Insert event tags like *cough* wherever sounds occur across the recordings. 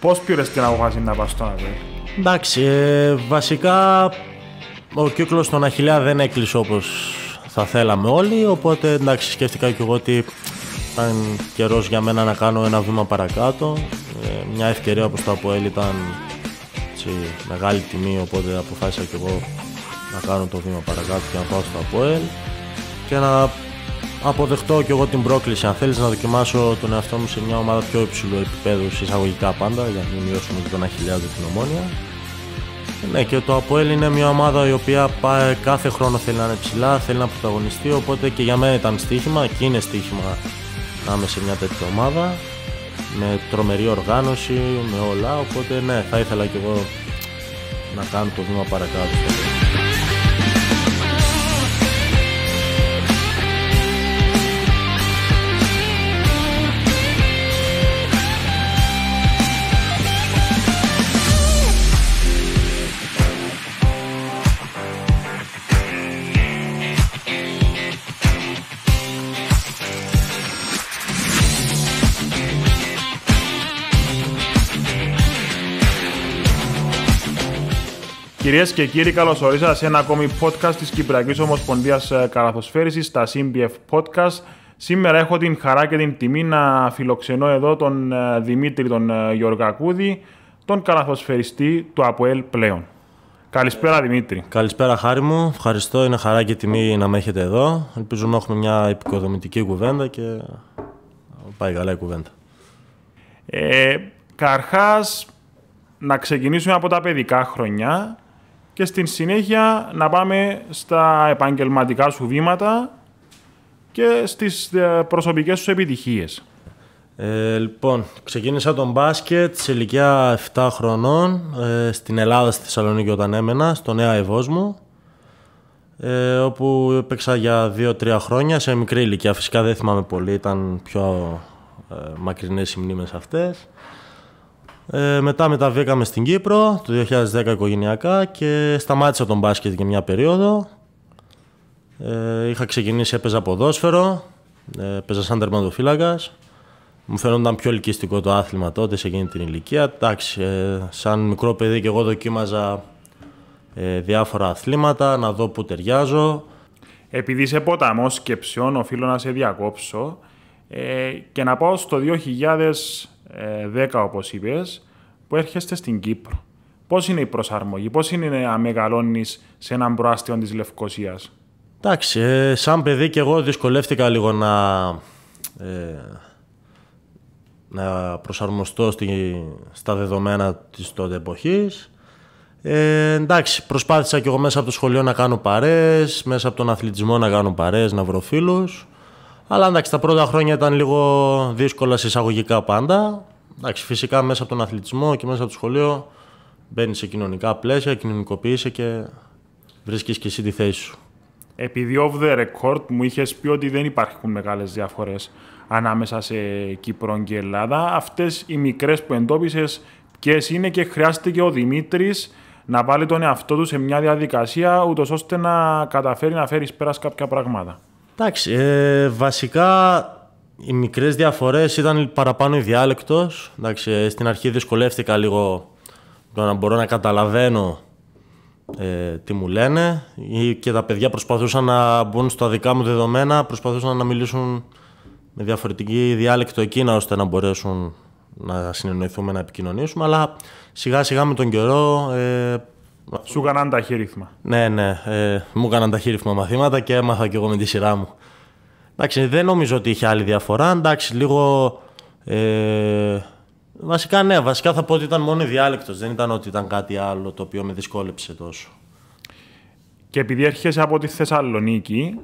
Πώς πήρες την αποφάση να πας στον Αβέλ? Εντάξει, ε, βασικά ο κύκλος των Αχυλιά δεν έκλεισε όπως θα θέλαμε όλοι, οπότε εντάξει σκέφτηκα και εγώ ότι ήταν καιρός για μένα να κάνω ένα βήμα παρακάτω. Ε, μια ευκαιρία όπως το Αποέλ ήταν μεγάλη τιμή, οπότε αποφάσισα και εγώ να κάνω το βήμα παρακάτω και να πάω στο Αποέλ και να αποδεχτώ και εγώ την πρόκληση. Αν θέλεις να δοκιμάσω τον εαυτό μου σε μια ομάδα πιο υψηλού επίπεδου, εισαγωγικά πάντα, για να μειώσουμε και τον Αχιλιάδη την ομόνια. Ναι, και το ΑΠΟΕΛ είναι μια ομάδα η οποία πάει, κάθε χρόνο θέλει να είναι ψηλά, θέλει να πρωταγωνιστεί. Οπότε και για μένα ήταν στοίχημα και είναι στοίχημα να είμαι σε μια τέτοια ομάδα με τρομερή οργάνωση, με όλα. Οπότε ναι, θα ήθελα και εγώ να κάνω το βήμα παρακάτω. Κυρίες και κύριοι, καλώς ορίσατε σε ένα ακόμη podcast της Κυπριακής Ομοσπονδίας ε, Καλαθοσφαίριση, τα CBF Podcast. Σήμερα έχω την χαρά και την τιμή να φιλοξενώ εδώ τον ε, Δημήτρη τον ε, Γεωργακούδη, τον καλαθοσφαιριστή του ΑΠΟΕΛ πλέον. Καλησπέρα Δημήτρη. Καλησπέρα χάρη μου. Ευχαριστώ. Είναι χαρά και τιμή να με έχετε εδώ. Ελπίζω να έχουμε μια επικοδομητική κουβέντα και πάει καλά η κουβέντα. Ε, Καρχάς, να ξεκινήσουμε από τα παιδικά χρονιά και στην συνέχεια να πάμε στα επαγγελματικά σου βήματα και στις ε, προσωπικές σου επιτυχίες. Ε, λοιπόν, ξεκίνησα τον μπάσκετ σε ηλικία 7 χρονών ε, στην Ελλάδα, στη Θεσσαλονίκη όταν έμενα, στο Νέα Ευός μου ε, όπου έπαιξα για 2-3 χρόνια σε μικρή ηλικία. Φυσικά δεν θυμάμαι πολύ, ήταν πιο ε, μακρινές οι μνήμες αυτές. Ε, μετά μεταβήκαμε στην Κύπρο το 2010 οικογενειακά και σταμάτησα τον μπάσκετ για μια περίοδο. Ε, είχα ξεκινήσει, έπαιζα ποδόσφαιρο, ε, παίζα σαν τερματοφύλακας. Μου φαίνονταν πιο ελκυστικό το άθλημα τότε σε εκείνη την ηλικία. Εντάξει, ε, σαν μικρό παιδί και εγώ δοκίμαζα ε, διάφορα αθλήματα, να δω που ταιριάζω. Επειδή είσαι ποταμός σκεψιών, οφείλω να σε διακόψω ε, και να πάω στο 10 ε, όπως είπες, που έρχεστε στην Κύπρο. Πώς είναι η προσαρμογή, πώς είναι να μεγαλώνεις σε έναν προάστιο της Λευκοσίας. Εντάξει, ε, σαν παιδί και εγώ δυσκολεύτηκα λίγο να, ε, να προσαρμοστώ στη, στα δεδομένα της τότε εποχής. Ε, εντάξει, προσπάθησα και εγώ μέσα από το σχολείο να κάνω παρές, μέσα από τον αθλητισμό να κάνω παρέ, να βρω φίλους. Αλλά εντάξει, τα πρώτα χρόνια ήταν λίγο δύσκολα σε εισαγωγικά πάντα. Εντάξει, φυσικά μέσα από τον αθλητισμό και μέσα από το σχολείο μπαίνει σε κοινωνικά πλαίσια, κοινωνικοποιείσαι και βρίσκεις και εσύ τη θέση σου. Επειδή off the record μου είχες πει ότι δεν υπάρχουν μεγάλες διαφορές ανάμεσα σε Κύπρο και Ελλάδα, αυτές οι μικρές που εντόπισες ποιες είναι και χρειάστηκε ο Δημήτρης να βάλει τον εαυτό του σε μια διαδικασία, ούτως ώστε να καταφέρει να φέρεις πέρας κάποια πράγματα. Εντάξει, ε, βασικά οι μικρές διαφορές ήταν παραπάνω η διάλεκτος. Εντάξει, ε, στην αρχή δυσκολεύτηκα λίγο το να μπορώ να καταλαβαίνω ε, τι μου λένε και τα παιδιά προσπαθούσαν να μπουν στα δικά μου δεδομένα, προσπαθούσαν να μιλήσουν με διαφορετική διάλεκτο εκείνα ώστε να μπορέσουν να συνεννοηθούμε, να επικοινωνήσουμε αλλά σιγά σιγά με τον καιρό σου έκαναν χειρίθμα. Ναι, ναι. Ε, μου έκαναν χειρίθμα μαθήματα και έμαθα κι εγώ με τη σειρά μου. Εντάξει, δεν νομίζω ότι είχε άλλη διαφορά. Εντάξει, λίγο. Ε, βασικά, ναι, βασικά θα πω ότι ήταν μόνο διάλεκτος. Δεν ήταν ότι ήταν κάτι άλλο το οποίο με δυσκόλεψε τόσο. Και επειδή έρχεσαι από τη Θεσσαλονίκη,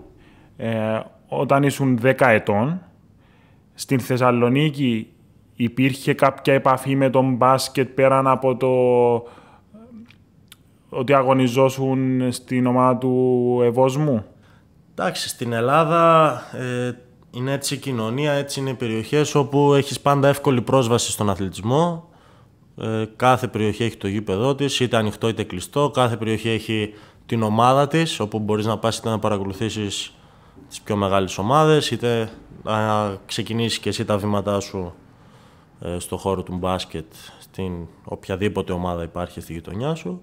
ε, όταν ήσουν 10 ετών, στην Θεσσαλονίκη υπήρχε κάποια επαφή με τον μπάσκετ πέραν από το ότι αγωνιζόσουν στην ομάδα του εβόσμου. Εντάξει, στην Ελλάδα ε, είναι έτσι η κοινωνία, έτσι είναι οι περιοχές όπου έχεις πάντα εύκολη πρόσβαση στον αθλητισμό. Ε, κάθε περιοχή έχει το γήπεδό της, είτε ανοιχτό είτε κλειστό. Κάθε περιοχή έχει την ομάδα της, όπου μπορείς να πας είτε να παρακολουθήσεις τις πιο μεγάλες ομάδες, είτε να ξεκινήσεις και εσύ τα βήματά σου ε, στον χώρο του μπάσκετ, στην οποιαδήποτε ομάδα υπάρχει στη γειτονιά σου.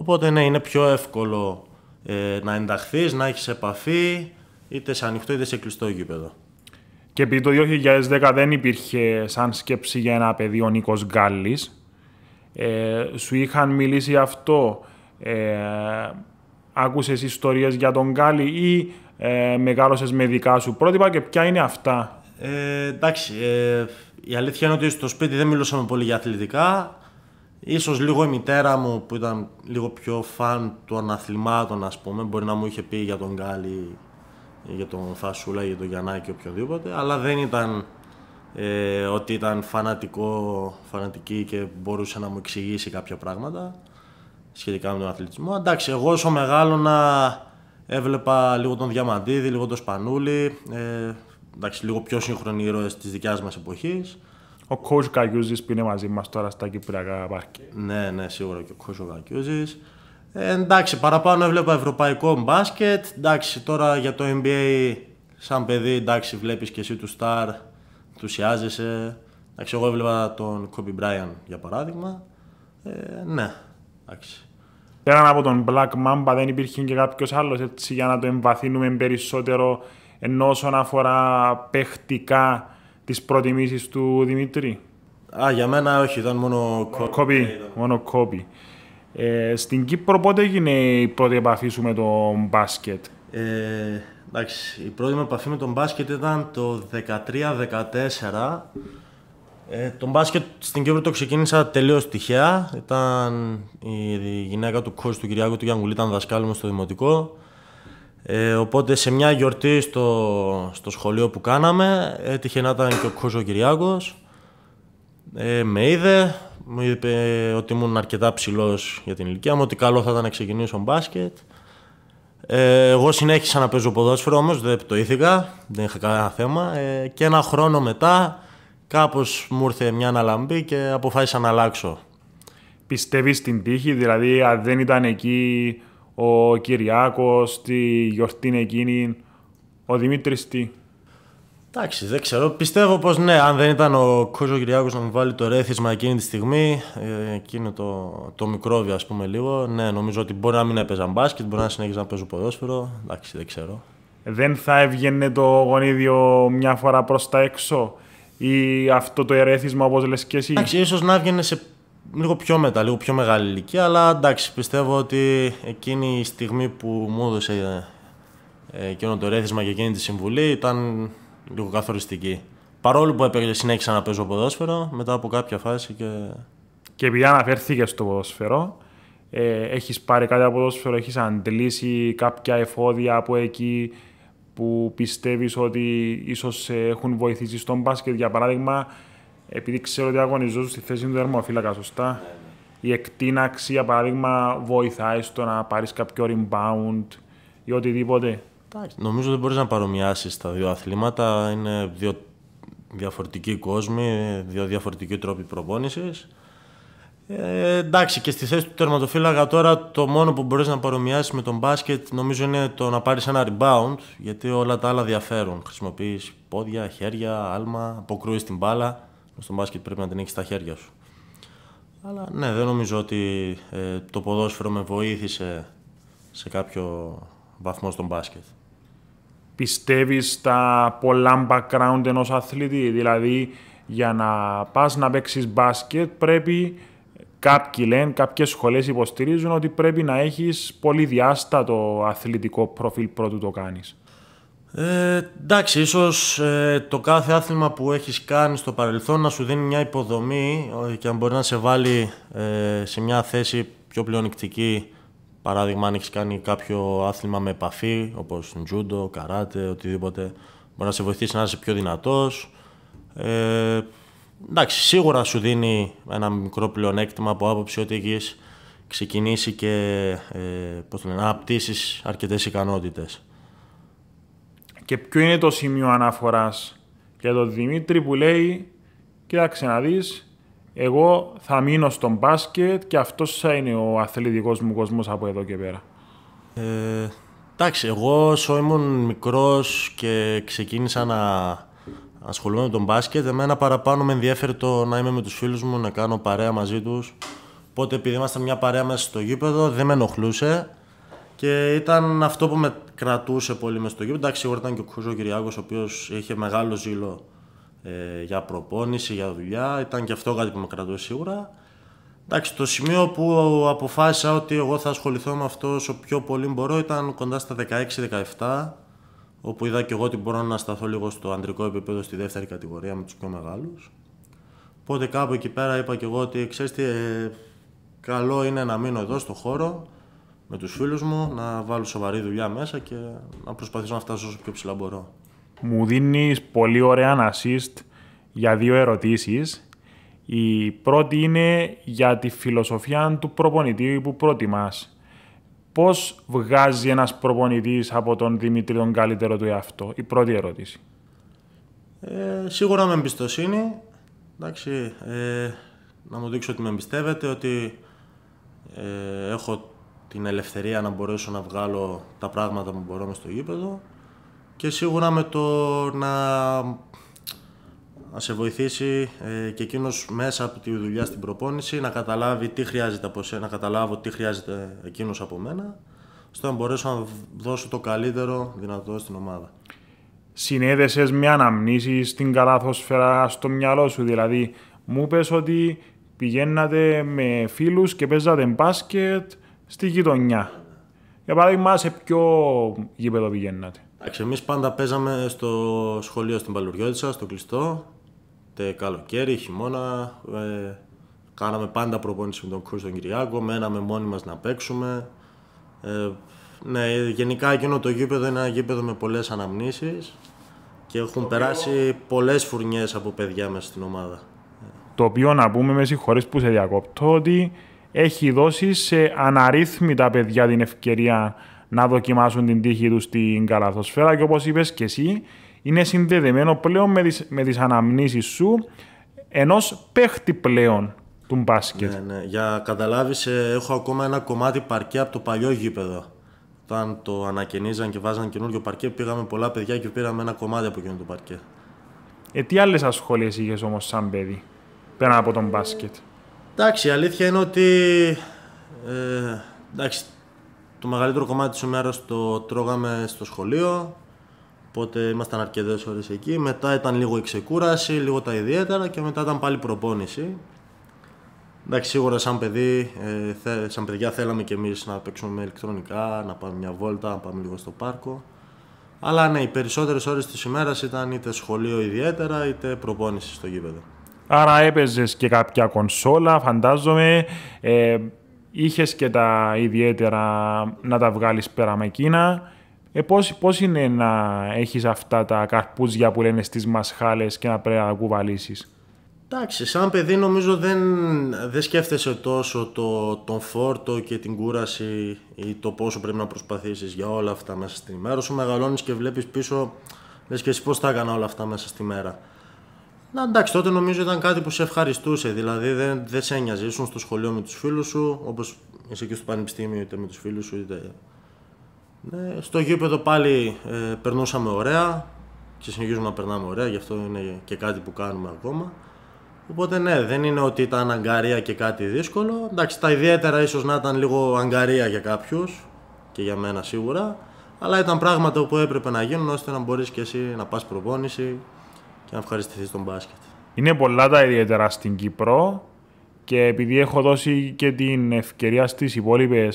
Οπότε ναι, είναι πιο εύκολο ε, να ενταχθείς, να έχεις επαφή είτε σε ανοιχτό είτε σε κλειστό γήπεδο. Και επειδή το 2010 δεν υπήρχε σαν σκέψη για ένα παιδί ο Νίκος Γκάλης, ε, σου είχαν μιλήσει αυτό, ε, άκουσες ιστορίες για τον Γκάλη ή ε, μεγάλωσες με δικά σου πρότυπα και ποια είναι αυτά. Ε, εντάξει, ε, η αλήθεια είναι ότι στο σπίτι δεν μιλούσαμε πολύ για αθλητικά, Ίσως λίγο η μητέρα μου που ήταν λίγο πιο φαν των αθλημάτων ας πούμε μπορεί να μου είχε πει για τον Γκάλι, για τον Θασούλα, για τον Γιαννάκη οποιοδήποτε αλλά δεν ήταν ε, ότι ήταν φανατικό, φανατική και μπορούσε να μου εξηγήσει κάποια πράγματα σχετικά με τον αθλητισμό. Εντάξει, εγώ όσο μεγάλο να έβλεπα λίγο τον Διαμαντίδη, λίγο τον Σπανούλη, ε, εντάξει, λίγο πιο σύγχρονοι ήρωες της δικιάς μας εποχής. Ο coach Καγιούζης που είναι μαζί μας τώρα στα Κυπριακά Πάρκη. Ναι, ναι, σίγουρα και ο coach Καγιούζης. Ε, εντάξει, παραπάνω έβλεπα ευρωπαϊκό μπάσκετ. Ε, εντάξει, τώρα για το NBA σαν παιδί, εντάξει, βλέπεις και εσύ τους Σταρ, ενθουσιάζεσαι. εντάξει, εγώ έβλεπα τον Kobe Bryant για παράδειγμα. Ε, ναι, εντάξει. Πέραν από τον Black Mamba δεν υπήρχε και κάποιος άλλος έτσι για να το εμβαθύνουμε περισσότερο ενώ όσον αφορά παιχτικά τις προτιμήσεις του Δημήτρη. Α, για μένα όχι, ήταν μόνο κόπη. Ε, μόνο κόπη. Ε, στην Κύπρο πότε έγινε η πρώτη επαφή σου με το μπάσκετ. Ε, εντάξει, η πρώτη μου επαφή με τον μπάσκετ ήταν το 13 2014 Ε, τον μπάσκετ στην Κύπρο το ξεκίνησα τελείως τυχαία. Ήταν η, γυναίκα του κόσμου του Κυριάκου του Γιάνγκουλή, ήταν δασκάλου μου στο Δημοτικό. Ε, οπότε σε μια γιορτή στο, στο σχολείο που κάναμε έτυχε να ήταν και ο Κούζο Ε, με είδε, μου είπε ότι ήμουν αρκετά ψηλός για την ηλικία μου, ότι καλό θα ήταν να ξεκινήσω μπάσκετ. Ε, εγώ συνέχισα να παίζω ποδόσφαιρο όμως, δεν πτωήθηκα, δεν είχα κανένα θέμα. Ε, και ένα χρόνο μετά κάπως μου ήρθε μια αναλαμπή και αποφάσισα να αλλάξω. Πιστεύεις στην τύχη, δηλαδή αν δεν ήταν εκεί ο Κυριάκος, τη γιορτή εκείνη, ο Δημήτρης τι. Εντάξει, δεν ξέρω. Πιστεύω πως ναι, αν δεν ήταν ο Κόζο Κυριάκος να μου βάλει το ρέθισμα εκείνη τη στιγμή, ε, εκείνο το, το μικρόβιο ας πούμε λίγο, ναι, νομίζω ότι μπορεί να μην έπαιζα μπάσκετ, μπορεί να συνέχιζα να παίζω ποδόσφαιρο, εντάξει, δεν ξέρω. Δεν θα έβγαινε το γονίδιο μια φορά προς τα έξω ή αυτό το ερέθισμα όπως λες και εσύ. Εντάξει, ίσως να έβγαινε σε λίγο πιο μετά, λίγο πιο μεγάλη ηλικία, αλλά εντάξει, πιστεύω ότι εκείνη η στιγμή που μου έδωσε ε, εκείνο το ρέθισμα και εκείνη τη συμβουλή ήταν λίγο καθοριστική. Παρόλο που έπαιξε, συνέχισα να παίζω ποδόσφαιρο, μετά από κάποια φάση και... Και επειδή αναφέρθηκες στο ποδόσφαιρο, ε, έχεις πάρει κάτι από ποδόσφαιρο, έχεις αντλήσει κάποια εφόδια από εκεί που πιστεύεις ότι ίσως έχουν βοηθήσει στον μπάσκετ, για παράδειγμα, επειδή ξέρω ότι αγωνιζόσουν στη θέση του δερμοφύλακα, σωστά. Ναι, ναι. Η εκτείναξη, για παράδειγμα, βοηθάει στο να πάρεις κάποιο rebound ή οτιδήποτε. Νομίζω δεν μπορείς να παρομοιάσεις τα δύο αθλήματα. Είναι δύο διαφορετικοί κόσμοι, δύο διαφορετικοί τρόποι προπόνησης. Ε, εντάξει, και στη θέση του τερματοφύλακα τώρα το μόνο που μπορείς να παρομοιάσεις με τον μπάσκετ νομίζω είναι το να πάρεις ένα rebound γιατί όλα τα άλλα διαφέρουν. Χρησιμοποιείς πόδια, χέρια, άλμα, αποκρούεις την μπάλα στο μπάσκετ πρέπει να την έχεις στα χέρια σου. Αλλά ναι, δεν νομίζω ότι ε, το ποδόσφαιρο με βοήθησε σε κάποιο βαθμό στον μπάσκετ. Πιστεύεις στα πολλά background ενός αθλητή, δηλαδή για να πας να παίξεις μπάσκετ πρέπει Κάποιοι λένε, κάποιες σχολές υποστηρίζουν ότι πρέπει να έχεις πολύ διάστατο αθλητικό προφίλ πρώτου το κάνεις. Ε, εντάξει, ίσως ε, το κάθε άθλημα που έχεις κάνει στο παρελθόν να σου δίνει μια υποδομή ε, και αν μπορεί να σε βάλει ε, σε μια θέση πιο πλεονεκτική. Παράδειγμα, αν έχεις κάνει κάποιο άθλημα με επαφή, όπως τζούντο, καράτε, οτιδήποτε, μπορεί να σε βοηθήσει να είσαι πιο δυνατός. Ε, εντάξει, σίγουρα σου δίνει ένα μικρό πλεονέκτημα από άποψη ότι έχεις ξεκινήσει και ε, πώς λένε, να πτήσεις αρκετές ικανότητες. Και ποιο είναι το σημείο ανάφορα για τον Δημήτρη που λέει «Κοίταξε να δεις, εγώ θα μείνω στον μπάσκετ και αυτός θα είναι ο αθλητικός μου κόσμος από εδώ και πέρα». Ε, εντάξει, εγώ όσο ήμουν μικρός και ξεκίνησα να ασχολούμαι με τον μπάσκετ, εμένα παραπάνω με ενδιαφέρει το να είμαι με τους φίλους μου, να κάνω παρέα μαζί τους. Οπότε επειδή ήμασταν μια παρέα μέσα στο γήπεδο δεν με ενοχλούσε και ήταν αυτό που με κρατούσε πολύ μες στο γήπεδο. Εντάξει, σίγουρα ήταν και ο Κούζο Κυριάκος, ο οποίος είχε μεγάλο ζήλο ε, για προπόνηση, για δουλειά. Ήταν και αυτό κάτι που με κρατούσε σίγουρα. Εντάξει, το σημείο που αποφάσισα ότι εγώ θα ασχοληθώ με αυτό όσο πιο πολύ μπορώ ήταν κοντά στα 16-17, όπου είδα και εγώ ότι μπορώ να σταθώ λίγο στο αντρικό επίπεδο στη δεύτερη κατηγορία με τους πιο μεγάλους. Οπότε κάπου εκεί πέρα είπα και εγώ ότι ξέρεις τι, ε, καλό είναι να μείνω εδώ στο χώρο, με τους φίλους μου, να βάλω σοβαρή δουλειά μέσα και να προσπαθήσω να φτάσω όσο πιο ψηλά μπορώ. Μου δίνεις πολύ ωραία να assist για δύο ερωτήσεις. Η πρώτη είναι για τη φιλοσοφία του προπονητή που προτιμάς. Πώς βγάζει ένας προπονητής από τον Δημήτρη τον καλύτερο του εαυτό. Η πρώτη ερώτηση. Ε, σίγουρα με εμπιστοσύνη. Εντάξει, ε, να μου δείξω ότι με εμπιστεύετε, ότι ε, έχω την ελευθερία να μπορέσω να βγάλω τα πράγματα που μπορώ μες στο γήπεδο και σίγουρα με το να, σε βοηθήσει ε, και εκείνος μέσα από τη δουλειά στην προπόνηση να καταλάβει τι χρειάζεται από σένα, να καταλάβω τι χρειάζεται εκείνος από μένα, ώστε να μπορέσω να δώσω το καλύτερο δυνατό στην ομάδα. Συνέδεσες με αναμνήσεις στην καλάθοσφαιρα στο μυαλό σου, δηλαδή μου είπε ότι πηγαίνατε με φίλους και παίζατε μπάσκετ, στη γειτονιά. Για παράδειγμα, σε ποιο γήπεδο πηγαίνατε. εμείς πάντα παίζαμε στο σχολείο στην Παλουριώτησα, στο κλειστό. Τε καλοκαίρι, χειμώνα. Ε, κάναμε πάντα προπόνηση με τον Κρού τον Κυριάκο. Μέναμε μόνοι μας να παίξουμε. Ε, ναι, γενικά εκείνο το γήπεδο είναι ένα γήπεδο με πολλές αναμνήσεις και έχουν περάσει πολλές φουρνιές από παιδιά μέσα στην ομάδα. Το οποίο να πούμε με χωρί που σε διακόπτω ότι έχει δώσει σε αναρρύθμιτα παιδιά την ευκαιρία να δοκιμάσουν την τύχη τους στην καλαθοσφαίρα και όπως είπες και εσύ είναι συνδεδεμένο πλέον με τις, με αναμνήσεις σου ενός παίχτη πλέον του μπάσκετ. Ναι, ναι. Για καταλάβεις ε, έχω ακόμα ένα κομμάτι παρκέ από το παλιό γήπεδο. Όταν το ανακαινίζαν και βάζαν καινούριο παρκέ πήγαμε πολλά παιδιά και πήραμε ένα κομμάτι από εκείνο το παρκέ. Ε, τι άλλες ασχολίες είχες όμως σαν παιδί πέρα από τον μπάσκετ. Εντάξει, η αλήθεια είναι ότι ε, εντάξει, το μεγαλύτερο κομμάτι της ημέρας το τρώγαμε στο σχολείο, οπότε ήμασταν αρκετές ώρες εκεί. Μετά ήταν λίγο η ξεκούραση, λίγο τα ιδιαίτερα και μετά ήταν πάλι προπόνηση. Εντάξει, σίγουρα σαν, παιδί, ε, σαν παιδιά θέλαμε και εμείς να παίξουμε με ηλεκτρονικά, να πάμε μια βόλτα, να πάμε λίγο στο πάρκο. Αλλά ναι, οι περισσότερες ώρες της ημέρας ήταν είτε σχολείο ιδιαίτερα, είτε προπόνηση στο γήπεδο. Άρα έπαιζες και κάποια κονσόλα, φαντάζομαι. Ε, Είχες και τα ιδιαίτερα να τα βγάλεις πέρα με εκείνα. Ε, πώς, είναι να έχεις αυτά τα καρπούζια που λένε στις μασχάλες και να πρέπει να τα κουβαλήσεις. Εντάξει, σαν παιδί νομίζω δεν, δεν σκέφτεσαι τόσο το, τον φόρτο και την κούραση ή το πόσο πρέπει να προσπαθήσεις για όλα αυτά μέσα στην μέρα. Σου μεγαλώνεις και βλέπεις πίσω, λες και εσύ πώς τα έκανα όλα αυτά μέσα στη μέρα. Να εντάξει, τότε νομίζω ήταν κάτι που σε ευχαριστούσε. Δηλαδή δεν, δεν σε ένοιαζε. Ήσουν στο σχολείο με τους φίλους σου, όπως είσαι και στο πανεπιστήμιο, είτε με τους φίλους σου, είτε. Ναι, στο γήπεδο πάλι ε, περνούσαμε ωραία και συνεχίζουμε να περνάμε ωραία, γι' αυτό είναι και κάτι που κάνουμε ακόμα. Οπότε ναι, δεν είναι ότι ήταν αγκαρία και κάτι δύσκολο. Εντάξει, τα ιδιαίτερα ίσως να ήταν λίγο αγκαρία για κάποιους και για μένα σίγουρα. Αλλά ήταν πράγματα που έπρεπε να γίνουν ώστε να μπορείς και εσύ να πά προπόνηση και να ευχαριστηθεί τον μπάσκετ. Είναι πολλά τα ιδιαίτερα στην Κύπρο και επειδή έχω δώσει και την ευκαιρία στις υπόλοιπες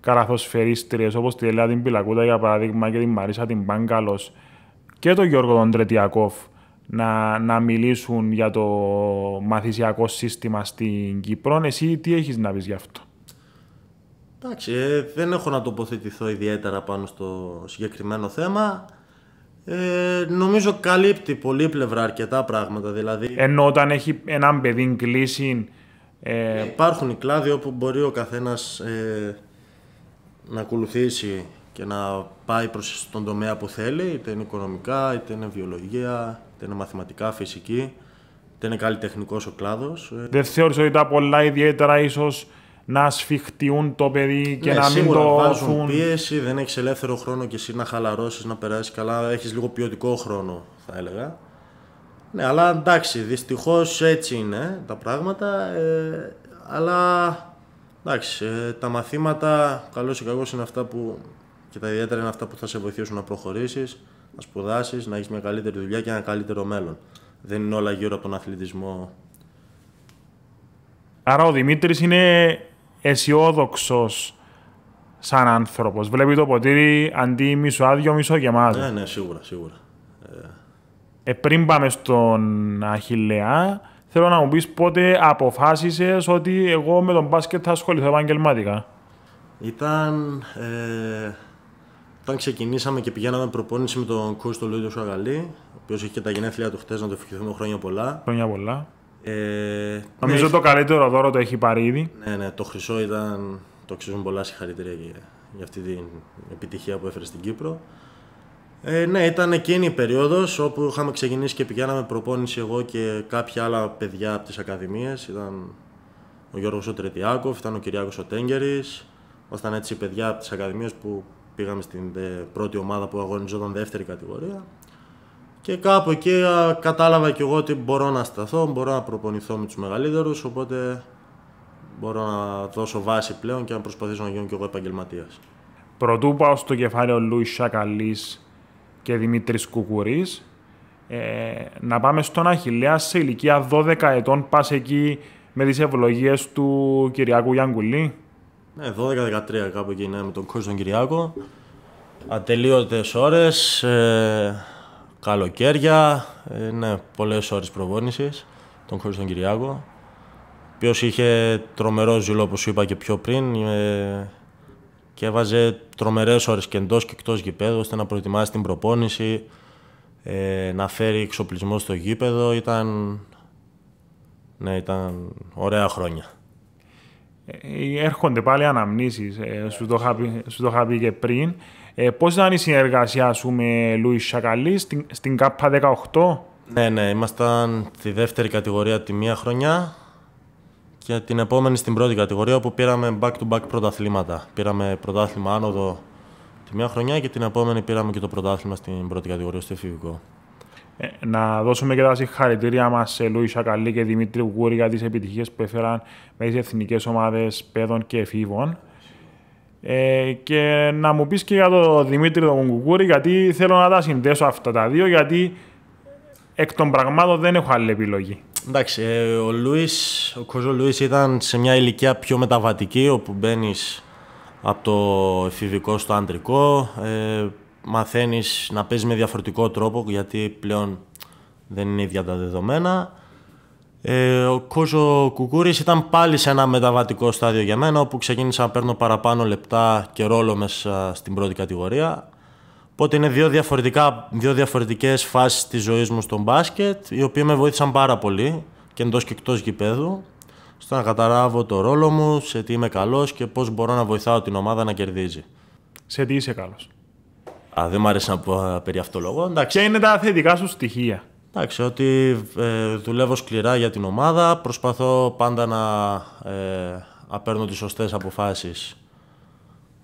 καραθοσφαιρίστριες όπως τη Ελλάδα, την Πυλακούτα για παράδειγμα και την Μαρίσα την Πάγκαλος και τον Γιώργο τον Τρετιακόφ να, να μιλήσουν για το μαθησιακό σύστημα στην Κύπρο. Εσύ τι έχεις να πεις γι' αυτό. Εντάξει, ε, δεν έχω να τοποθετηθώ ιδιαίτερα πάνω στο συγκεκριμένο θέμα. Ε, νομίζω καλύπτει πλευρά αρκετά πράγματα. Δηλαδή... Ενώ όταν έχει έναν παιδί κλείσει. Ε... Υπάρχουν οι κλάδοι όπου μπορεί ο καθένας ε, να ακολουθήσει και να πάει προς τον τομέα που θέλει, είτε είναι οικονομικά, είτε είναι βιολογία, είτε είναι μαθηματικά, φυσική, είτε είναι καλλιτεχνικός ο κλάδος. Ε, Δεν θεώρησα ότι τα πολλά ιδιαίτερα ίσως να σφιχτιούν το παιδί και ναι, να μην το βάζουν πίεση, δεν έχεις ελεύθερο χρόνο και εσύ να χαλαρώσεις, να περάσεις καλά. Έχεις λίγο ποιοτικό χρόνο, θα έλεγα. Ναι, αλλά εντάξει, δυστυχώς έτσι είναι τα πράγματα. Ε, αλλά εντάξει, ε, τα μαθήματα, καλό ή κακό, είναι αυτά που. και τα ιδιαίτερα είναι αυτά που θα σε βοηθήσουν να προχωρήσεις, να σπουδάσεις, να έχεις μια καλύτερη δουλειά και ένα καλύτερο μέλλον. Δεν είναι όλα γύρω από τον αθλητισμό. Άρα ο Δημήτρης είναι αισιόδοξος σαν άνθρωπος. Βλέπει το ποτήρι αντί μισό άδειο, μισό γεμάτο. Ναι, ναι, σίγουρα, σίγουρα. Ε, πριν πάμε στον Αχιλέα, θέλω να μου πεις πότε αποφάσισες ότι εγώ με τον μπάσκετ θα ασχοληθώ επαγγελματικά. Ήταν... Ε, όταν ξεκινήσαμε και πηγαίναμε προπόνηση με τον του του Σαγαλή, ο οποίος είχε και τα γενέθλια του χτέ να το ευχηθούμε χρόνια πολλά. Χρόνια πολλά. Ε, Νομίζω ναι, το καλύτερο δώρο το έχει πάρει ήδη. Ναι, ναι, το χρυσό ήταν. Το αξίζουν πολλά συγχαρητήρια για, για αυτή την επιτυχία που έφερε στην Κύπρο. Ε, ναι, ήταν εκείνη η περίοδος όπου είχαμε ξεκινήσει και πηγαίναμε προπόνηση εγώ και κάποια άλλα παιδιά από τις Ακαδημίες. Ήταν ο Γιώργος Τρετιάκοφ, ήταν ο Κυριάκος ο Τέγκερη. Ήμασταν έτσι παιδιά από τις Ακαδημίες που πήγαμε στην πρώτη ομάδα που αγωνιζόταν δεύτερη κατηγορία. Και κάπου εκεί κατάλαβα και εγώ ότι μπορώ να σταθώ, μπορώ να προπονηθώ με τους μεγαλύτερους, οπότε μπορώ να δώσω βάση πλέον και να προσπαθήσω να γίνω και εγώ επαγγελματίας. Πρωτού πάω στο κεφάλαιο Λούι Σακαλής και Δημήτρης Κουκουρής, ε, να πάμε στον Αχιλέα σε ηλικία 12 ετών, πας εκεί με τις ευλογίες του Κυριάκου Γιάνγκουλή. Ναι, 12-13 κάπου εκεί ναι, με τον κόσμο τον Κυριάκο. Ατελείωτες ώρες, ε καλοκαίρια, ε, ναι, πολλές ώρες προπόνησης, τον Χρήστον Κυριάκο, ο είχε τρομερό ζήλο όπως είπα και πιο πριν ε, και έβαζε τρομερές ώρες και εντός και εκτός γηπέδου ώστε να προετοιμάσει την προπόνηση, ε, να φέρει εξοπλισμό στο γήπεδο, ήταν, ναι, ήταν ωραία χρόνια. Ε, έρχονται πάλι αναμνήσεις, σου το είχα πει και πριν. Ε, Πώς ήταν η συνεργασία σου με Λουίς Σακαλή στην, στην ΚΑΠΑ 18. Ναι, ναι, ήμασταν στη δεύτερη κατηγορία τη μία χρονιά και την επόμενη στην πρώτη κατηγορία όπου πήραμε back-to-back πρωταθλήματα. Πήραμε πρωτάθλημα άνοδο τη μία χρονιά και την επόμενη πήραμε και το πρωτάθλημα στην πρώτη κατηγορία, στο εφηβικό. Ε, να δώσουμε και τα συγχαρητήρια μας σε Λούι Σακαλή και Δημήτρη Γκούρι για τις επιτυχίες που έφεραν με τις εθνικές ομάδες παιδών και εφήβων. Ε, και να μου πεις και για τον Δημήτρη τον Κουκούρη, γιατί θέλω να τα συνδέσω αυτά τα δύο, γιατί εκ των πραγμάτων δεν έχω άλλη επιλογή. Εντάξει, ε, ο Λούις, ο Κοζό ήταν σε μια ηλικία πιο μεταβατική, όπου μπαίνεις από το εφηβικό στο αντρικό, ε, μαθαίνεις να παίζεις με διαφορετικό τρόπο, γιατί πλέον δεν είναι ίδια τα δεδομένα. Ε, ο Κούζο Κουκούρης ήταν πάλι σε ένα μεταβατικό στάδιο για μένα, όπου ξεκίνησα να παίρνω παραπάνω λεπτά και ρόλο μέσα στην πρώτη κατηγορία. Οπότε είναι δύο, διαφορετικά, δύο διαφορετικές φάσεις της ζωής μου στον μπάσκετ, οι οποίες με βοήθησαν πάρα πολύ και εντός και εκτός γηπέδου, στο να καταλάβω το ρόλο μου, σε τι είμαι καλός και πώς μπορώ να βοηθάω την ομάδα να κερδίζει. Σε τι είσαι καλός. Α, δεν μου άρεσε να πω περί εντάξει Ποια είναι τα θετικά σου στοιχεία. Εντάξει, ότι ε, δουλεύω σκληρά για την ομάδα, προσπαθώ πάντα να, ε, παίρνω τις σωστές αποφάσεις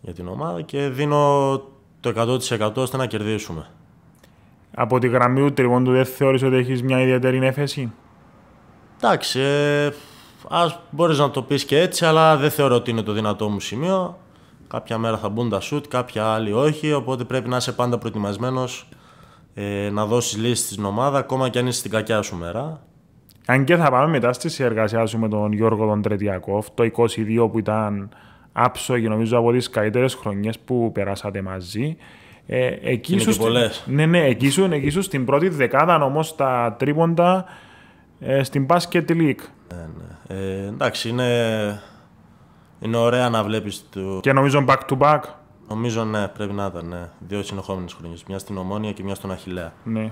για την ομάδα και δίνω το 100% ώστε να κερδίσουμε. Από τη γραμμή του τριγόντου δεν θεωρείς ότι έχεις μια ιδιαίτερη έφεση? Εντάξει, ε, ας μπορείς να το πεις και έτσι, αλλά δεν θεωρώ ότι είναι το δυνατό μου σημείο. Κάποια μέρα θα μπουν τα σουτ, κάποια άλλη όχι, οπότε πρέπει να είσαι πάντα προετοιμασμένος ε, να δώσεις λύση στην ομάδα, ακόμα και αν είσαι στην κακιά σου μέρα. Αν και θα πάμε μετά στη συνεργασία σου με τον Γιώργο τον Τρετιακόφ, το 22 που ήταν άψογη νομίζω από τις καλύτερες χρονιές που περάσατε μαζί. Ε, εκεί σου, Ναι, ναι, εκεί σου, εκεί στην πρώτη δεκάδα όμως τα τρίποντα ε, στην Basket League. Ναι, ναι. ε, εντάξει, είναι, είναι ωραία να βλέπεις το... Και νομίζω back to back. Νομίζω ναι, πρέπει να ήταν. Ναι. Δύο συνεχόμενες χρονιές. Μια στην Ομόνια και μια στον Αχηλέα. Ναι.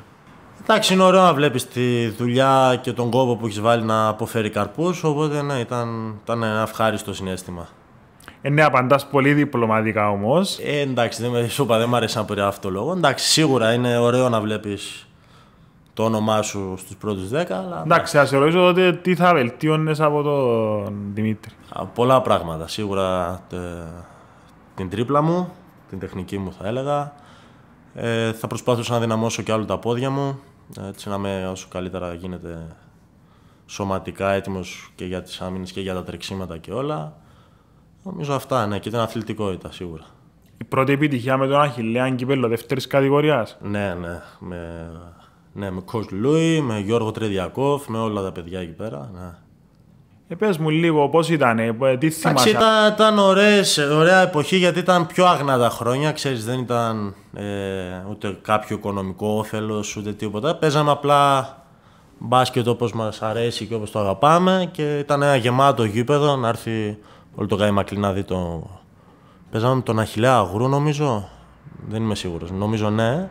Εντάξει, είναι ωραίο να βλέπεις τη δουλειά και τον κόπο που έχεις βάλει να αποφέρει καρπούς. Οπότε ναι, ήταν, ήταν ένα ευχάριστο συνέστημα. Ε, ναι, απαντάς πολύ διπλωματικά όμως. Ε, εντάξει, δεν, σου είπα, δεν μου αρέσει να πω αυτό το λόγο. εντάξει, σίγουρα είναι ωραίο να βλέπεις το όνομά σου στους πρώτους 10. Αλλά... Εντάξει, ας ερωτήσω τότε τι θα βελτίωνες από τον Δημήτρη. πολλά πράγματα. Σίγουρα την τρίπλα μου, την τεχνική μου θα έλεγα. Ε, θα προσπαθούσα να δυναμώσω και άλλο τα πόδια μου, έτσι να είμαι όσο καλύτερα γίνεται σωματικά έτοιμος και για τις άμυνες και για τα τρεξίματα και όλα. Νομίζω αυτά, ναι, και την αθλητικότητα σίγουρα. Η πρώτη επιτυχία με τον Αχιλέαν λέει δεύτερης κατηγορίας. Ναι, ναι. Με, ναι, με με Γιώργο Τρεδιακόφ, με όλα τα παιδιά εκεί πέρα. Ναι. Ε, μου λίγο πώς ήταν, ε, ε, τι θυμάσαι. Ήταν, ήταν ωραίες, ωραία εποχή γιατί ήταν πιο άγνα τα χρόνια, ξέρεις δεν ήταν ε, ούτε κάποιο οικονομικό όφελος ούτε τίποτα. Παίζαμε απλά μπάσκετ όπως μας αρέσει και όπως το αγαπάμε και ήταν ένα γεμάτο γήπεδο να έρθει όλο το γαϊμακλή να δει το... Παίζαμε τον Αχιλέα Αγρού νομίζω, δεν είμαι σίγουρος, νομίζω ναι.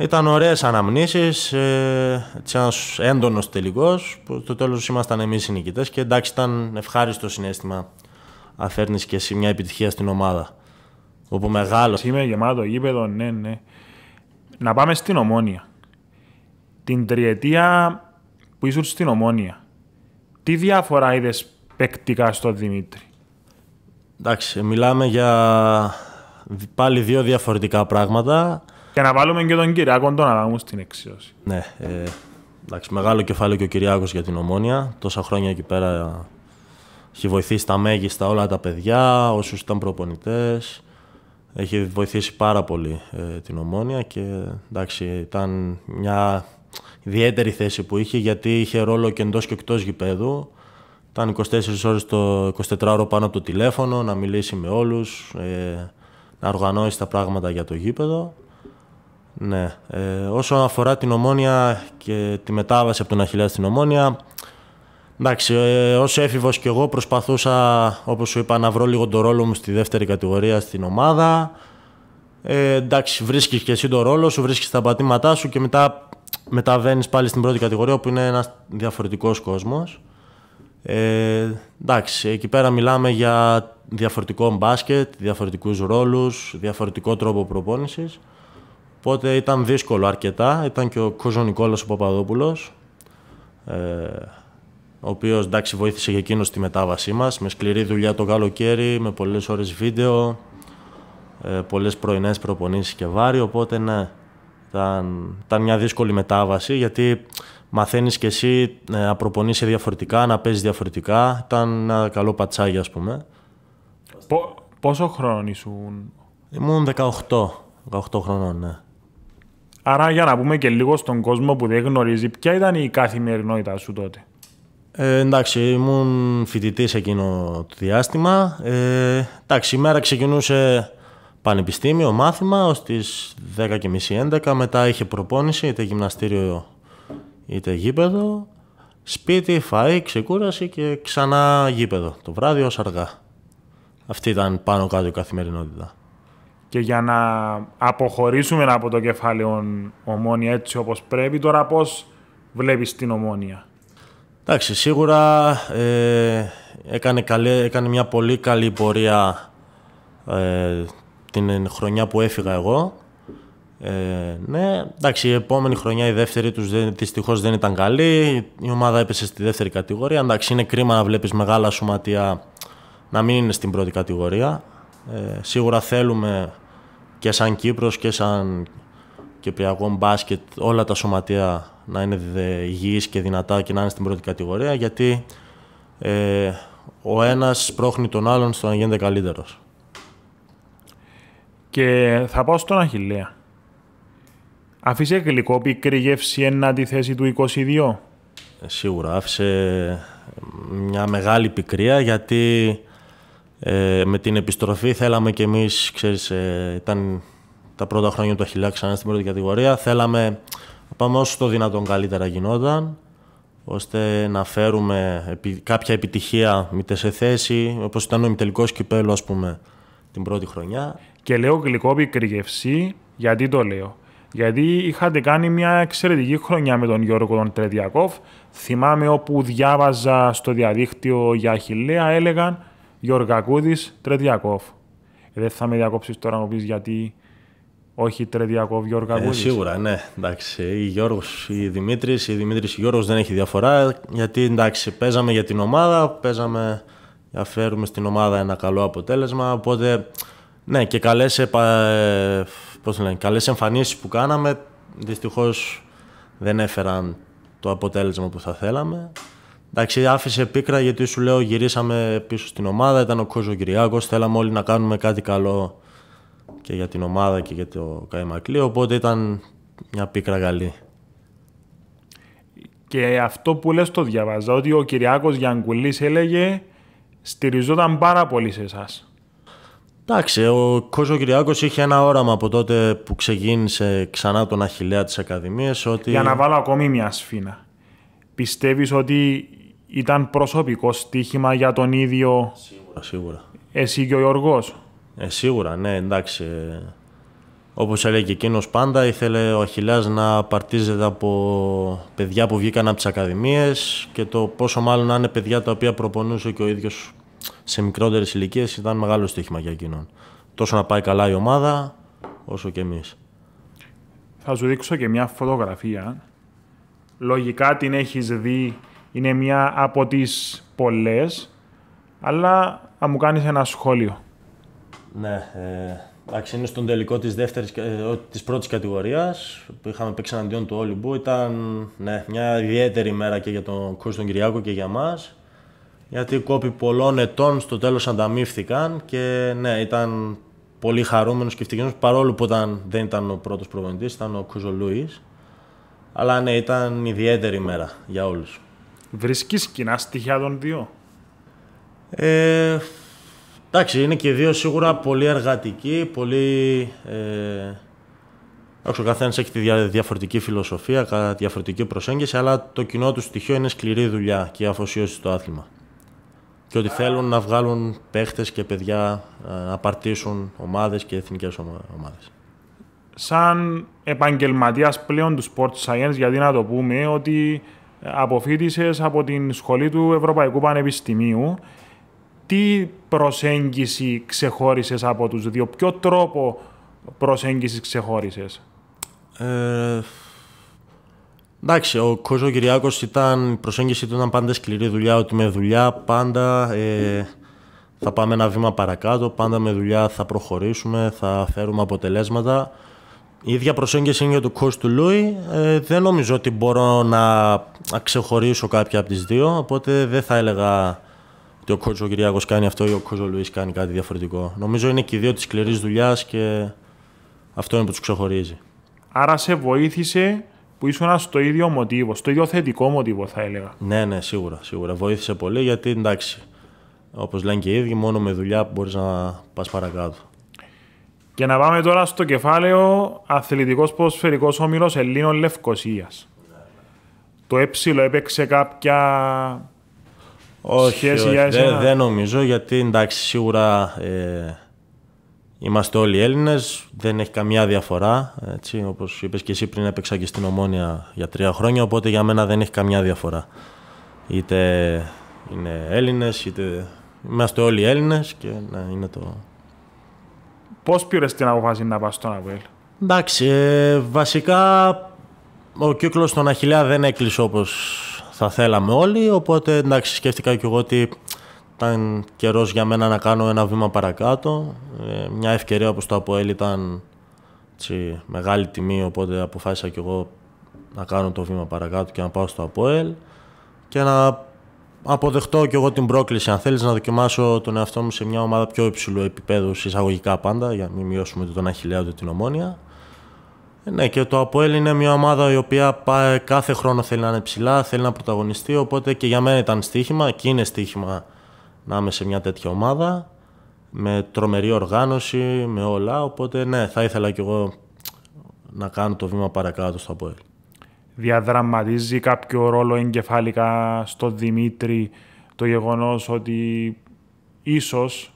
Ήταν ωραίε αναμνήσεις, ε, ένας έντονος τελικός. Το τέλος ήμασταν εμείς οι νικητές και εντάξει, ήταν ευχάριστο συνέστημα να φέρνεις και εσύ μια επιτυχία στην ομάδα. Όπου μεγάλος. Είμαι γεμάτο γήπεδο, ναι, ναι. Να πάμε στην ομόνια. Την τριετία που ήσουν στην ομόνια, τι διάφορα είδες παικτικά στο Δημήτρη. Εντάξει, μιλάμε για πάλι δύο διαφορετικά πράγματα και να βάλουμε και τον Κυριάκο τον Αδάμου στην εξίωση. Ναι, ε, εντάξει, μεγάλο κεφάλαιο και ο κυριάκος για την Ομόνια. Τόσα χρόνια εκεί πέρα έχει βοηθήσει τα μέγιστα όλα τα παιδιά, όσους ήταν προπονητές. Έχει βοηθήσει πάρα πολύ ε, την Ομόνια και εντάξει, ήταν μια ιδιαίτερη θέση που είχε γιατί είχε ρόλο και εντός και εκτός γηπέδου. Ήταν 24 ώρες το 24ωρο πάνω από το τηλέφωνο, να μιλήσει με όλους, ε, να οργανώσει τα πράγματα για το γήπεδο. Ναι. Ε, όσον αφορά την ομόνια και τη μετάβαση από τον Αχιλιά στην ομόνια, εντάξει, ε, ως έφηβος και εγώ προσπαθούσα, όπως σου είπα, να βρω λίγο τον ρόλο μου στη δεύτερη κατηγορία στην ομάδα. Ε, εντάξει, βρίσκεις και εσύ τον ρόλο σου, βρίσκεις τα πατήματά σου και μετά μεταβαίνεις πάλι στην πρώτη κατηγορία που είναι ένας διαφορετικός κόσμος. Ε, εντάξει, εκεί πέρα μιλάμε για διαφορετικό μπάσκετ, διαφορετικούς ρόλους, διαφορετικό τρόπο προπόνησης. Οπότε ήταν δύσκολο αρκετά. Ήταν και ο Κόζο Νικόλας ο Παπαδόπουλος, ε, ο οποίος εντάξει βοήθησε και εκείνος στη μετάβασή μας. με σκληρή δουλειά το καλοκαίρι, με πολλές ώρες βίντεο, ε, πολλές πρωινές προπονήσεις και βάρη, οπότε ναι, ήταν, ήταν μια δύσκολη μετάβαση γιατί μαθαίνεις και εσύ ε, να προπονεί διαφορετικά, να παίζεις διαφορετικά. Ήταν ένα καλό πατσάκι ας πούμε. πόσο χρόνο ήσουν? Ήμουν 18, 18 χρονών, ναι. Άρα για να πούμε και λίγο στον κόσμο που δεν γνωρίζει, ποια ήταν η καθημερινότητα σου τότε. Ε, εντάξει, ήμουν φοιτητής εκείνο το διάστημα. Ε, εντάξει, η μέρα ξεκινούσε πανεπιστήμιο, μάθημα, ως τις 10.30-11. Μετά είχε προπόνηση, είτε γυμναστήριο είτε γήπεδο. Σπίτι, φαΐ, ξεκούραση και ξανά γήπεδο. Το βράδυ ως αργά. Αυτή ήταν πάνω κάτω η καθημερινότητα και για να αποχωρήσουμε από το κεφάλαιο ομόνια έτσι όπως πρέπει, τώρα πώς βλέπεις την ομόνια. Εντάξει, σίγουρα ε, έκανε, καλή, έκανε μια πολύ καλή πορεία ε, την χρονιά που έφυγα εγώ. Ε, ναι, εντάξει, η επόμενη χρονιά, η δεύτερη τους δυστυχώς δεν ήταν καλή. Η ομάδα έπεσε στη δεύτερη κατηγορία. Εντάξει, είναι κρίμα να βλέπεις μεγάλα σωματεία να μην είναι στην πρώτη κατηγορία. Ε, σίγουρα θέλουμε και σαν Κύπρος και σαν Κυπριακό μπάσκετ όλα τα σωματεία να είναι υγιείς και δυνατά και να είναι στην πρώτη κατηγορία γιατί ε, ο ένας πρόχνει τον άλλον στο να γίνεται καλύτερος. Και θα πάω στον Αχιλέα. Άφησε γλυκό πικρή γεύση έν θέση του 22. Ε, σίγουρα άφησε μια μεγάλη πικρία γιατί ε, με την επιστροφή θέλαμε κι εμείς, ξέρεις, ε, ήταν τα πρώτα χρόνια του Αχιλά ξανά στην πρώτη κατηγορία, θέλαμε να πάμε όσο το δυνατόν καλύτερα γινόταν, ώστε να φέρουμε επι, κάποια επιτυχία μητε σε θέση, όπως ήταν ο ημιτελικός κυπέλος, ας πούμε, την πρώτη χρονιά. Και λέω γλυκό πικρυγευσή, γιατί το λέω. Γιατί είχατε κάνει μια εξαιρετική χρονιά με τον Γιώργο τον Τρεδιακόφ. Θυμάμαι όπου διάβαζα στο διαδίκτυο για Αχιλέα, έλεγαν Γιώργα Κακούδη, Τρετιακόφ. Ε, δεν θα με διακόψεις τώρα να πεις γιατί όχι Τρετιακόφ, Γιώργο Κακούδη. Ε, σίγουρα, ναι. Εντάξει. Η Γιώργος, η Δημήτρης, η Δημήτρης, η Γιώργος δεν έχει διαφορά. Γιατί εντάξει, παίζαμε για την ομάδα, παίζαμε να φέρουμε στην ομάδα ένα καλό αποτέλεσμα. Οπότε, ναι, και καλές καλές ε, εμφανίσεις που κάναμε δυστυχώς δεν έφεραν το αποτέλεσμα που θα θέλαμε. Εντάξει, άφησε πίκρα γιατί σου λέω γυρίσαμε πίσω στην ομάδα, ήταν ο Κόζο Κυριάκος, θέλαμε όλοι να κάνουμε κάτι καλό και για την ομάδα και για το Καϊμακλή, οπότε ήταν μια πίκρα καλή. Και αυτό που λες το διαβάζα, ότι ο Κυριάκος Γιαγκουλής έλεγε στηριζόταν πάρα πολύ σε εσάς. Εντάξει, ο Κόζο Κυριάκος είχε ένα όραμα από τότε που ξεκίνησε ξανά τον Αχιλέα της Ακαδημίας. Ότι... Για να βάλω ακόμη μια σφίνα Πιστεύεις ότι ήταν προσωπικό στοίχημα για τον ίδιο. Σίγουρα, σίγουρα. Εσύ και ο Γιώργος. Ε, σίγουρα, ναι, εντάξει. Ε, Όπως έλεγε και εκείνος πάντα, ήθελε ο Αχιλέα να παρτίζεται από παιδιά που βγήκαν από τις ακαδημίες και το πόσο μάλλον να είναι παιδιά τα οποία προπονούσε και ο ίδιος σε μικρότερες ηλικίες ήταν μεγάλο στοίχημα για εκείνον. Τόσο να πάει καλά η ομάδα, όσο και εμείς. Θα σου δείξω και μια φωτογραφία. Λογικά την έχεις δει είναι μία από τις πολλές, αλλά θα μου κάνεις ένα σχόλιο. Ναι, ε, εντάξει, είναι στον τελικό της, δεύτερης, ε, της πρώτης κατηγορίας που είχαμε παίξει εναντίον του Όλυμπου. Ήταν ναι, μια ιδιαίτερη μέρα και για τον Κούς τον Κυριάκο και για μας. Γιατί οι κόποι πολλών ετών στο τέλος ανταμείφθηκαν και ναι, ήταν πολύ χαρούμενος και ευτυχισμένος παρόλο που ήταν, δεν ήταν ο πρώτος προπονητής, ήταν ο Κούζο Λούις. Αλλά ναι, ήταν ιδιαίτερη μέρα για όλους. Βρίσκεις κοινά στοιχεία των δύο. Ε, εντάξει, είναι και δύο σίγουρα πολύ εργατικοί, πολύ... Ε, ο καθένας έχει τη διαφορετική φιλοσοφία, διαφορετική προσέγγιση, αλλά το κοινό του στοιχείο είναι σκληρή δουλειά και η αφοσίωση στο άθλημα. Και ότι θέλουν να βγάλουν παίχτες και παιδιά ε, να παρτίσουν ομάδες και εθνικές ομάδες. Σαν επαγγελματίας πλέον του Sport Science, γιατί να το πούμε, ότι αποφύτησες από την Σχολή του Ευρωπαϊκού Πανεπιστημίου. Τι προσέγγιση ξεχώρισες από τους δύο, ποιο τρόπο προσέγγισης ξεχώρισες. Ε, εντάξει, ο Κόζο Κυριάκος ήταν, η προσέγγιση του ήταν πάντα σκληρή δουλειά, ότι με δουλειά πάντα ε, θα πάμε ένα βήμα παρακάτω, πάντα με δουλειά θα προχωρήσουμε, θα φέρουμε αποτελέσματα η ίδια προσέγγιση είναι για του Λούι. Ε, δεν νομίζω ότι μπορώ να ξεχωρίσω κάποια από τις δύο, οπότε δεν θα έλεγα ότι ο κόσμο ο Κυριάκος κάνει αυτό ή ο Κοσμό Λούις κάνει κάτι διαφορετικό. Νομίζω είναι και οι δύο της σκληρής δουλειάς και αυτό είναι που τους ξεχωρίζει. Άρα σε βοήθησε που ήσουν στο ίδιο μοτίβο, στο ίδιο θετικό μοτίβο θα έλεγα. Ναι, ναι, σίγουρα, σίγουρα. Βοήθησε πολύ γιατί εντάξει, όπως λένε και οι ίδιοι, μόνο με δουλειά μπορείς να πας παρακάτω. Και να πάμε τώρα στο κεφάλαιο αθλητικός ποσφαιρικό όμιλο Ελλήνων Λευκοσίας. Το ε έπαιξε κάποια. Όχι, για δεν, δεν νομίζω γιατί εντάξει, σίγουρα ε, είμαστε όλοι Έλληνες, δεν έχει καμιά διαφορά. Έτσι, όπως είπες και εσύ πριν, έπαιξα και στην Ομόνια για τρία χρόνια. Οπότε για μένα δεν έχει καμιά διαφορά. Είτε είναι Έλληνες, είτε είμαστε όλοι Έλληνες και να είναι το, Πώς πήρες την αποφάση να πας στον Αβέλ, Εντάξει, ε, βασικά ο κύκλος των Αχιλιά δεν έκλεισε όπως θα θέλαμε όλοι. Οπότε εντάξει, σκέφτηκα και εγώ ότι ήταν καιρός για μένα να κάνω ένα βήμα παρακάτω. Ε, μια ευκαιρία όπως το Αποέλ ήταν μεγάλη τιμή. Οπότε αποφάσισα και εγώ να κάνω το βήμα παρακάτω και να πάω στο Αποέλ και να αποδεχτώ και εγώ την πρόκληση. Αν θέλεις να δοκιμάσω τον εαυτό μου σε μια ομάδα πιο υψηλού επίπεδου, εισαγωγικά πάντα, για να μην μειώσουμε το τον Αχηλέα την ομόνια. Ε, ναι, και το ΑΠΟΕΛ είναι μια ομάδα η οποία πάει, κάθε χρόνο θέλει να είναι ψηλά, θέλει να πρωταγωνιστεί. Οπότε και για μένα ήταν στοίχημα και είναι στοίχημα να είμαι σε μια τέτοια ομάδα με τρομερή οργάνωση, με όλα. Οπότε ναι, θα ήθελα κι εγώ να κάνω το βήμα παρακάτω στο ΑΠΟΕΛ διαδραματίζει κάποιο ρόλο εγκεφάλικα στο Δημήτρη το γεγονός ότι ίσως,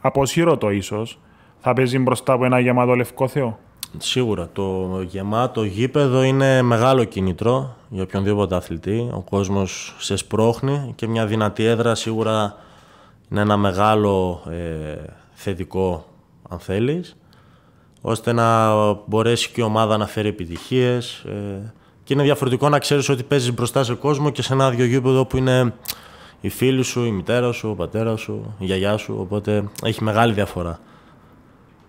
αποσύρω το ίσως, θα παίζει μπροστά από ένα γεμάτο λευκό θεό. Σίγουρα. Το γεμάτο γήπεδο είναι μεγάλο κίνητρο για οποιονδήποτε αθλητή. Ο κόσμος σε σπρώχνει και μια δυνατή έδρα σίγουρα είναι ένα μεγάλο ε, θετικό αν θέλεις ώστε να μπορέσει και η ομάδα να φέρει επιτυχίες. Ε, και είναι διαφορετικό να ξέρεις ότι παίζεις μπροστά σε κόσμο και σε ένα άδειο που είναι η φίλη σου, η μητέρα σου, ο πατέρας σου, η γιαγιά σου. Οπότε έχει μεγάλη διαφορά.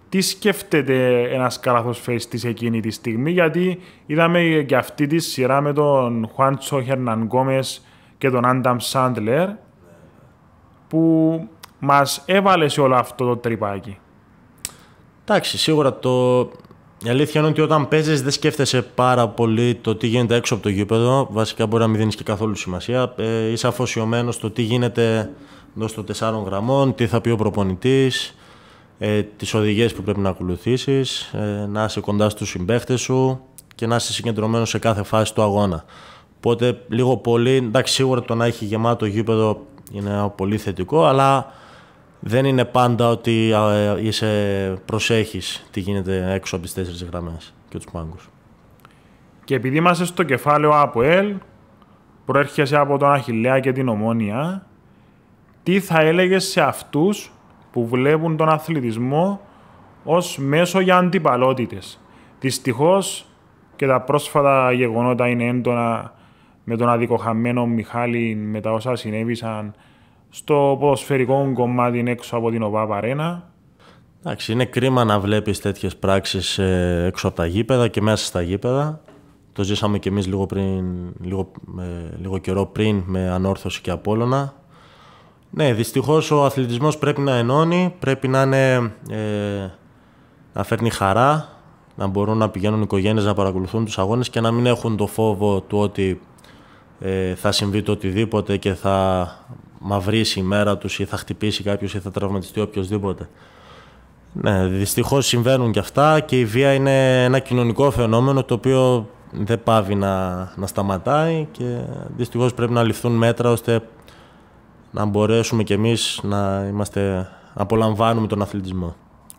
Τι σκέφτεται ένας καλαθό φέστη εκείνη τη στιγμή, γιατί είδαμε και αυτή τη σειρά με τον Χουάντσο Χερναν Γκόμες και τον Άνταμ Σάντλερ που μας έβαλε σε όλο αυτό το τρυπάκι. Εντάξει, σίγουρα το... η αλήθεια είναι ότι όταν παίζεις δεν σκέφτεσαι πάρα πολύ το τι γίνεται έξω από το γήπεδο. Βασικά μπορεί να μην δίνεις και καθόλου σημασία. Ε, είσαι αφοσιωμένος στο τι γίνεται εντός των τεσσάρων γραμμών, τι θα πει ο προπονητής, ε, τις οδηγίες που πρέπει να ακολουθήσεις, ε, να είσαι κοντά στους συμπαίχτες σου και να είσαι συγκεντρωμένος σε κάθε φάση του αγώνα. Οπότε λίγο πολύ, εντάξει, σίγουρα το να έχει γεμάτο γήπεδο είναι πολύ θετικό, αλλά δεν είναι πάντα ότι ε, είσαι προσέχεις τι γίνεται έξω από τις τέσσερις γραμμές και τους πάγκους. Και επειδή είμαστε στο κεφάλαιο ΑΠΟΕΛ, προέρχεσαι από τον Αχιλέα και την Ομόνια, τι θα έλεγες σε αυτούς που βλέπουν τον αθλητισμό ως μέσο για αντιπαλότητες. Δυστυχώς, και τα πρόσφατα γεγονότα είναι έντονα με τον αδικοχαμένο Μιχάλη, με τα όσα συνέβησαν στο ποδοσφαιρικό κομμάτι έξω από την ΟΒΑ Εντάξει, είναι κρίμα να βλέπεις τέτοιες πράξεις ε, έξω από τα γήπεδα και μέσα στα γήπεδα. Το ζήσαμε και εμείς λίγο, πριν, λίγο, ε, λίγο καιρό πριν με Ανόρθωση και Απόλλωνα. Ναι, δυστυχώς ο αθλητισμός πρέπει να ενώνει, πρέπει να, είναι, ε, να φέρνει χαρά, να μπορούν να πηγαίνουν οι οικογένειες να παρακολουθούν τους αγώνες και να μην έχουν το φόβο του ότι θα συμβεί το οτιδήποτε και θα μαυρίσει η μέρα τους ή θα χτυπήσει κάποιος ή θα τραυματιστεί οποιοδήποτε. Ναι, δυστυχώς συμβαίνουν και αυτά και η βία είναι ένα κοινωνικό φαινόμενο το οποίο δεν πάβει να, να σταματάει και δυστυχώς πρέπει να ληφθούν μέτρα ώστε να μπορέσουμε κι εμείς να είμαστε, απολαμβάνουμε τον αθλητισμό.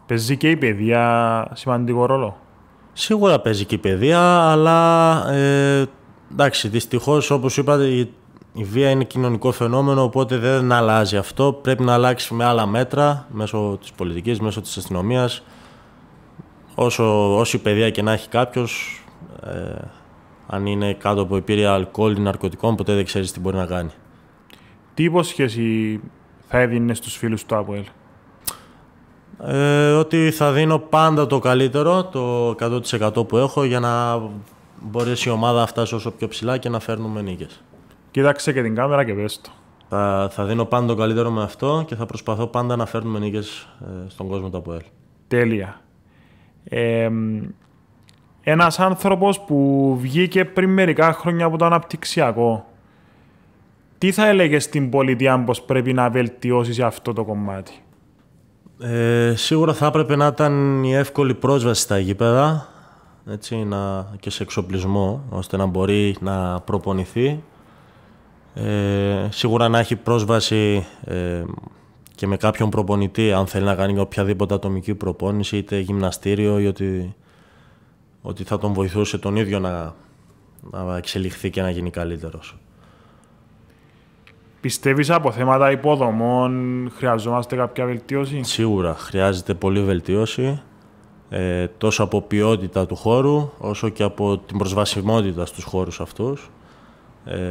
Παίζει και η παιδεία σημαντικό ρόλο. Σίγουρα παίζει και η παιδεία, αλλά ε, εντάξει, δυστυχώς όπως είπατε η βία είναι κοινωνικό φαινόμενο, οπότε δεν αλλάζει αυτό. Πρέπει να αλλάξει με άλλα μέτρα, μέσω της πολιτικής, μέσω της αστυνομίας. Όσο, όση παιδεία και να έχει κάποιος, ε, αν είναι κάτω από υπήρια αλκοόλ ή ναρκωτικών, ποτέ δεν ξέρεις τι μπορεί να κάνει. Τι υπόσχεση θα έδινες στους φίλους του Αποέλ? Ε, ότι θα δίνω πάντα το καλύτερο, το 100% που έχω, για να μπορέσει η ομάδα να φτάσει όσο πιο ψηλά και να φέρνουμε νίκες. Κοίταξε και την κάμερα και πες το. Θα, δίνω πάντα το καλύτερο με αυτό και θα προσπαθώ πάντα να φέρνουμε νίκες ε, στον κόσμο του ΑΠΟΕΛ. Τέλεια. Ε, ένας άνθρωπος που βγήκε πριν μερικά χρόνια από το αναπτυξιακό. Τι θα έλεγες στην πολιτεία πως πρέπει να βελτιώσεις αυτό το κομμάτι. Ε, σίγουρα θα έπρεπε να ήταν η εύκολη πρόσβαση στα γήπεδα και σε εξοπλισμό, ώστε να μπορεί να προπονηθεί ε, σίγουρα να έχει πρόσβαση ε, και με κάποιον προπονητή αν θέλει να κάνει οποιαδήποτε ατομική προπόνηση είτε γυμναστήριο ή ότι, θα τον βοηθούσε τον ίδιο να, να εξελιχθεί και να γίνει καλύτερος. Πιστεύεις από θέματα υποδομών χρειαζόμαστε κάποια βελτίωση? Σίγουρα χρειάζεται πολύ βελτίωση ε, τόσο από ποιότητα του χώρου όσο και από την προσβασιμότητα στους χώρους αυτούς. Ε,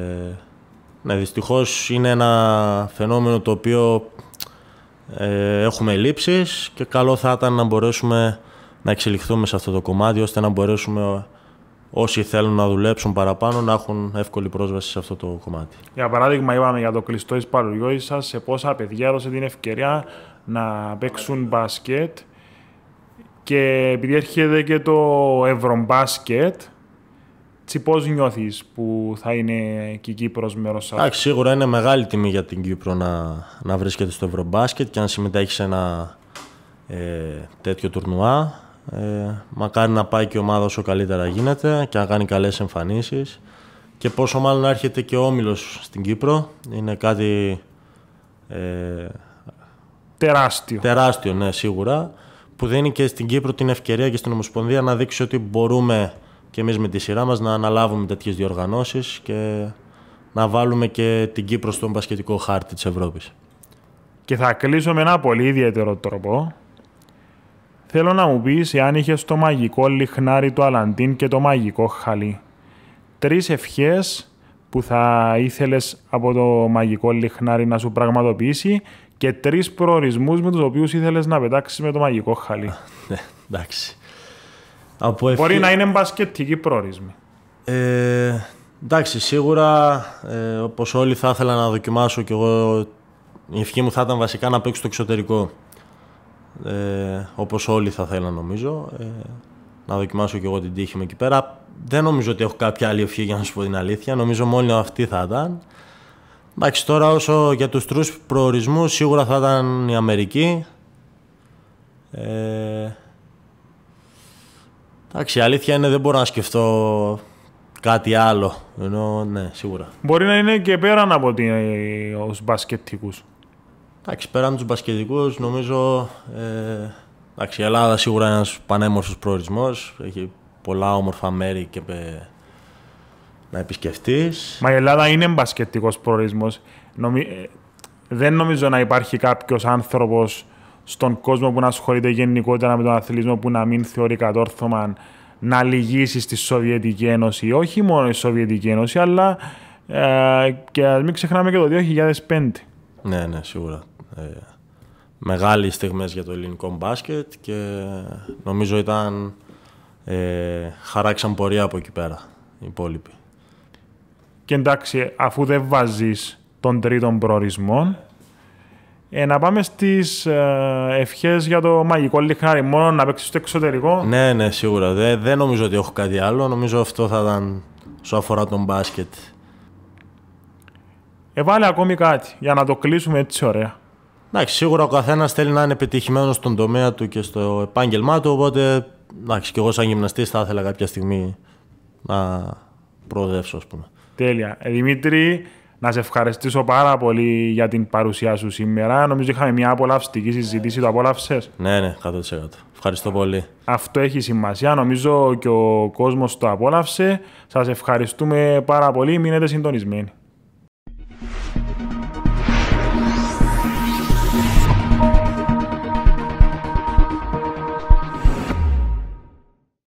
ναι, δυστυχώς είναι ένα φαινόμενο το οποίο ε, έχουμε λήψεις και καλό θα ήταν να μπορέσουμε να εξελιχθούμε σε αυτό το κομμάτι ώστε να μπορέσουμε όσοι θέλουν να δουλέψουν παραπάνω να έχουν εύκολη πρόσβαση σε αυτό το κομμάτι. Για παράδειγμα, είπαμε για το κλειστό της παρουλιώτη σας, σε πόσα παιδιά έδωσε την ευκαιρία να παίξουν μπάσκετ και επειδή έρχεται και το Ευρωμπάσκετ, έτσι, πώ νιώθεις που θα είναι και η Κύπρος μέρος σας. Εντάξει, σίγουρα είναι μεγάλη τιμή για την Κύπρο να, να βρίσκεται στο Ευρωμπάσκετ και να συμμετέχει σε ένα ε, τέτοιο τουρνουά. Ε, μακάρι να πάει και η ομάδα όσο καλύτερα γίνεται και να κάνει καλές εμφανίσεις. Και πόσο μάλλον να έρχεται και ο όμιλος στην Κύπρο. Είναι κάτι. Ε, τεράστιο. Τεράστιο, ναι, σίγουρα. Που δίνει και στην Κύπρο την ευκαιρία και στην Ομοσπονδία να δείξει ότι μπορούμε και εμείς με τη σειρά μας να αναλάβουμε τέτοιες διοργανώσεις και να βάλουμε και την Κύπρο στον πασχετικό χάρτη της Ευρώπης. Και θα κλείσω με ένα πολύ ιδιαίτερο τρόπο. Θέλω να μου πεις εάν είχες το μαγικό λιχνάρι του Αλαντίν και το μαγικό χαλί. Τρεις ευχές που θα ήθελες από το μαγικό λιχνάρι να σου πραγματοποιήσει και τρεις προορισμούς με τους οποίους ήθελες να πετάξεις με το μαγικό χαλί. *laughs* Ναι, εντάξει. Μπορεί να είναι μπασκετική προορισμοί. Ε, εντάξει, σίγουρα ε, όπως όλοι θα ήθελα να δοκιμάσω και εγώ. Η ευχή μου θα ήταν βασικά να παίξω στο εξωτερικό. Ε, όπως όλοι θα θέλαν νομίζω. Ε, να δοκιμάσω και εγώ την τύχη μου εκεί πέρα. Δεν νομίζω ότι έχω κάποια άλλη ευχή για να σου πω την αλήθεια. Νομίζω μόνο αυτή θα ήταν. Εντάξει, τώρα όσο για τους τρους προορισμούς σίγουρα θα ήταν η Αμερική. Ε, Εντάξει, η αλήθεια είναι δεν μπορώ να σκεφτώ κάτι άλλο. Ενώ, ναι, σίγουρα. Μπορεί να είναι και πέραν από του ε, μπασκετικούς. Εντάξει, πέραν τους μπασκετικούς, νομίζω. Ε, η Ελλάδα σίγουρα είναι ένας πανέμορφος προορισμός. Έχει πολλά όμορφα μέρη και πε... να επισκεφτείς. Μα η Ελλάδα είναι μπασκετικός προορισμός. Ε, δεν νομίζω να υπάρχει κάποιος άνθρωπος στον κόσμο που να ασχολείται γενικότερα με τον αθλητισμό που να μην θεωρεί κατόρθωμα να λυγίσει στη Σοβιετική Ένωση, όχι μόνο η Σοβιετική Ένωση, αλλά ε, και μην ξεχνάμε και το 2005. Ναι, ναι, σίγουρα. Ε, μεγάλοι στιγμές για το ελληνικό μπάσκετ και νομίζω ήταν ε, χαράξαν πορεία από εκεί πέρα οι υπόλοιποι. Και εντάξει, αφού δεν βάζεις τον τρίτον προορισμό, ε, να πάμε στις ε, ευχές για το μαγικό λιχνάρι. Μόνο να παίξεις στο εξωτερικό. Ναι, ναι, σίγουρα. Δεν, δεν νομίζω ότι έχω κάτι άλλο. Νομίζω αυτό θα ήταν σου αφορά τον μπάσκετ. Εβάλε ακόμη κάτι για να το κλείσουμε έτσι ωραία. Εντάξει, σίγουρα ο καθένας θέλει να είναι επιτυχημένος στον τομέα του και στο επάγγελμά του. Οπότε, εντάξει, και εγώ σαν γυμναστής θα ήθελα κάποια στιγμή να προοδεύσω, ας πούμε. Τέλεια. Ε, Δημήτρη, να σε ευχαριστήσω πάρα πολύ για την παρουσία σου σήμερα. Νομίζω είχαμε μια απολαυστική συζήτηση, το απόλαυσε. Ναι, ναι, 100%. Ευχαριστώ πολύ. Αυτό έχει σημασία. Νομίζω και ο κόσμος το απόλαυσε. Σας ευχαριστούμε πάρα πολύ. Μείνετε συντονισμένοι.